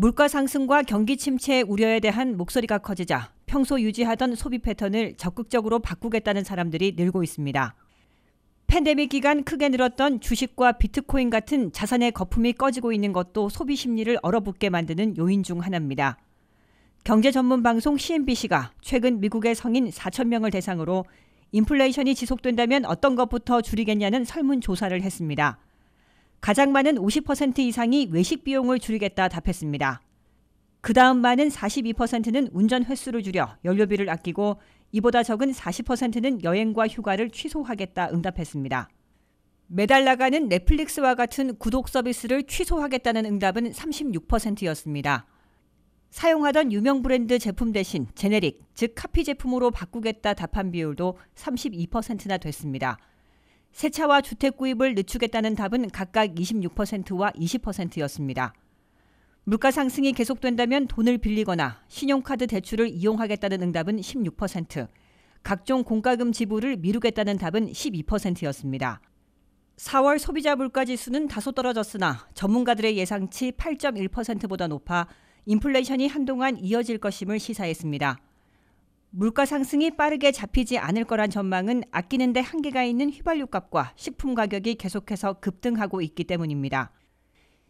물가 상승과 경기 침체 우려에 대한 목소리가 커지자 평소 유지하던 소비 패턴을 적극적으로 바꾸겠다는 사람들이 늘고 있습니다. 팬데믹 기간 크게 늘었던 주식과 비트코인 같은 자산의 거품이 꺼지고 있는 것도 소비 심리를 얼어붙게 만드는 요인 중 하나입니다. 경제 전문 방송 CNBC가 최근 미국의 성인 4천 명을 대상으로 인플레이션이 지속된다면 어떤 것부터 줄이겠냐는 설문 조사를 했습니다. 가장 많은 50% 이상이 외식 비용을 줄이겠다 답했습니다. 그 다음 많은 42%는 운전 횟수를 줄여 연료비를 아끼고 이보다 적은 40%는 여행과 휴가를 취소하겠다 응답했습니다. 매달 나가는 넷플릭스와 같은 구독 서비스를 취소하겠다는 응답은 36%였습니다. 사용하던 유명 브랜드 제품 대신 제네릭, 즉 카피 제품으로 바꾸겠다 답한 비율도 32%나 됐습니다. 새 차와 주택 구입을 늦추겠다는 답은 각각 26%와 20%였습니다. 물가 상승이 계속된다면 돈을 빌리거나 신용카드 대출을 이용하겠다는 응답은 16%, 각종 공과금 지불을 미루겠다는 답은 12%였습니다. 4월 소비자 물가 지수는 다소 떨어졌으나 전문가들의 예상치 8.1%보다 높아 인플레이션이 한동안 이어질 것임을 시사했습니다. 물가 상승이 빠르게 잡히지 않을 거란 전망은 아끼는데 한계가 있는 휘발유값과 식품 가격이 계속해서 급등하고 있기 때문입니다.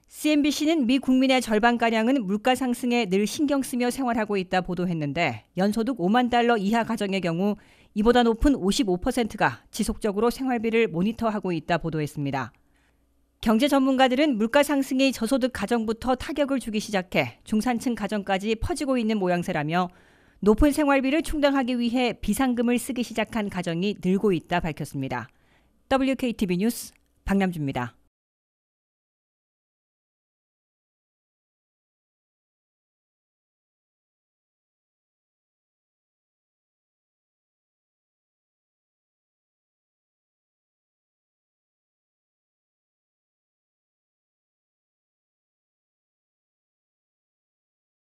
CNBC는 미 국민의 절반가량은 물가 상승에 늘 신경 쓰며 생활하고 있다 보도했는데 연소득 5만 달러 이하 가정의 경우 이보다 높은 55%가 지속적으로 생활비를 모니터하고 있다 보도했습니다. 경제 전문가들은 물가 상승이 저소득 가정부터 타격을 주기 시작해 중산층 가정까지 퍼지고 있는 모양새라며 높은 생활비를 충당하기 위해 비상금을 쓰기 시작한 가정이 늘고 있다 밝혔습니다. WKTV 뉴스 박남주입니다.